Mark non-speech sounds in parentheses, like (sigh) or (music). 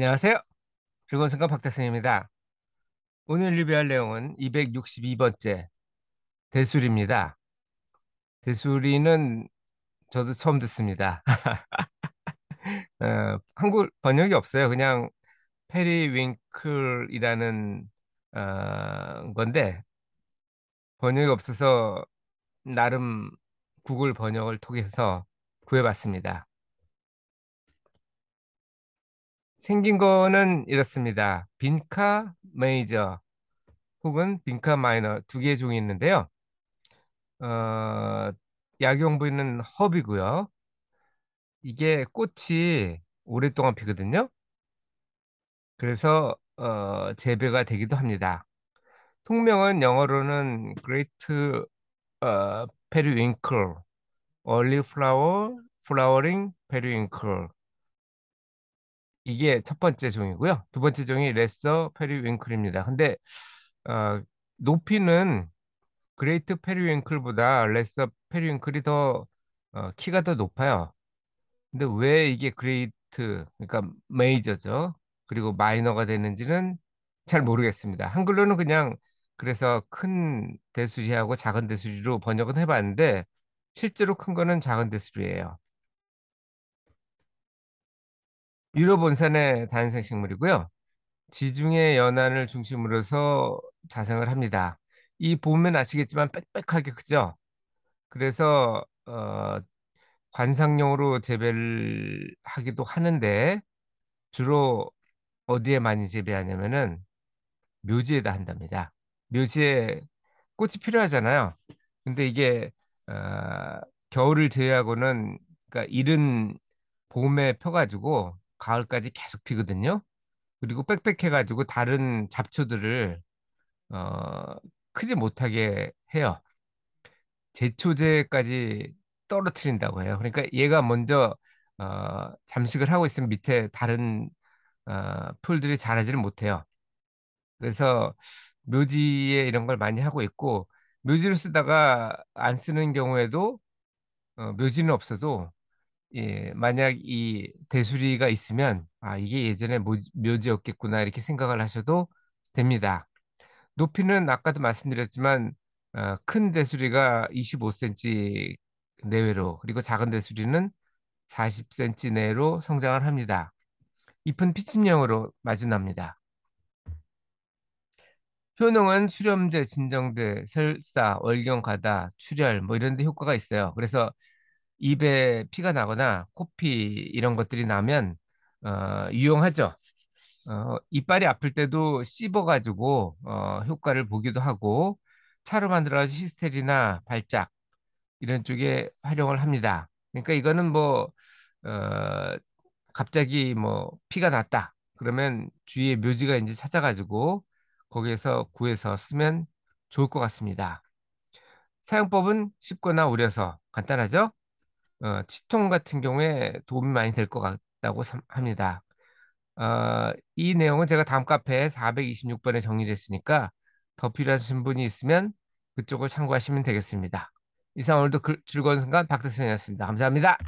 안녕하세요. 즐거운 순간 박대승입니다 오늘 리뷰할 내용은 262번째 대술입니다. 대술이는 저도 처음 듣습니다. (laughs) 어, 한국 번역이 없어요. 그냥 페리 윙클이라는 어, 건데 번역이 없어서 나름 구글 번역을 통해서 구해봤습니다. 생긴 거는 이렇습니다. 빈카 메이저 혹은 빈카 마이너 두 개의 종이 있는데요. 어, 약용 부위는 허브이고요. 이게 꽃이 오랫동안 피거든요. 그래서 어, 재배가 되기도 합니다. 통명은 영어로는 Great 어, Periwinkle, Early Flower, Flowering Periwinkle 이게 첫 번째 종이고요. 두 번째 종이 레서 페리윙클입니다. 근데 어, 높이는 그레이트 페리윙클보다 레서 페리윙클이 더 어, 키가 더 높아요. 근데 왜 이게 그레이트 그러니까 메이저죠. 그리고 마이너가 되는지는 잘 모르겠습니다. 한글로는 그냥 그래서 큰 대수리하고 작은 대수리로 번역은 해봤는데 실제로 큰 거는 작은 대수리예요. 유럽 원산의 다양생 식물이고요. 지중해 연안을 중심으로서 자생을 합니다. 이 보면 아시겠지만 빽빽하게 크죠. 그래서 어, 관상용으로 재배를 하기도 하는데 주로 어디에 많이 재배하냐면은 묘지에다 한답니다. 묘지에 꽃이 필요하잖아요. 근데 이게 어, 겨울을 제외하고는 그러니까 이른 봄에 펴가지고 가을까지 계속 피거든요. 그리고 빽빽해가지고 다른 잡초들을 어, 크지 못하게 해요. 제초제까지 떨어뜨린다고 해요. 그러니까 얘가 먼저 어, 잠식을 하고 있으면 밑에 다른 어, 풀들이 자라지를 못해요. 그래서 묘지에 이런 걸 많이 하고 있고 묘지를 쓰다가 안 쓰는 경우에도 어, 묘지는 없어도 예, 만약 이 대수리가 있으면 아 이게 예전에 묘지였겠구나 이렇게 생각을 하셔도 됩니다. 높이는 아까도 말씀드렸지만 어, 큰 대수리가 25cm 내외로 그리고 작은 대수리는 40cm 내로 성장을 합니다. 잎은 피침형으로 마주납니다. 효능은 수렴제, 진정제, 설사, 월경가다, 출혈 뭐 이런 데 효과가 있어요. 그래서 입에 피가 나거나 코피 이런 것들이 나면 어, 유용하죠. 어, 이빨이 아플 때도 씹어가지고 어, 효과를 보기도 하고 차로 만들어진 시스테리나 발작 이런 쪽에 활용을 합니다. 그러니까 이거는 뭐 어, 갑자기 뭐 피가 났다 그러면 주위에 묘지가 이제 찾아가지고 거기에서 구해서 쓰면 좋을 것 같습니다. 사용법은 쉽거나 우려서 간단하죠? 어, 치통 같은 경우에 도움이 많이 될 것 같다고 합니다. 어, 이 내용은 제가 다음 카페 426번에 정리됐으니까 더 필요하신 분이 있으면 그쪽을 참고하시면 되겠습니다. 이상 오늘도 즐거운 순간 박대성이었습니다. 감사합니다.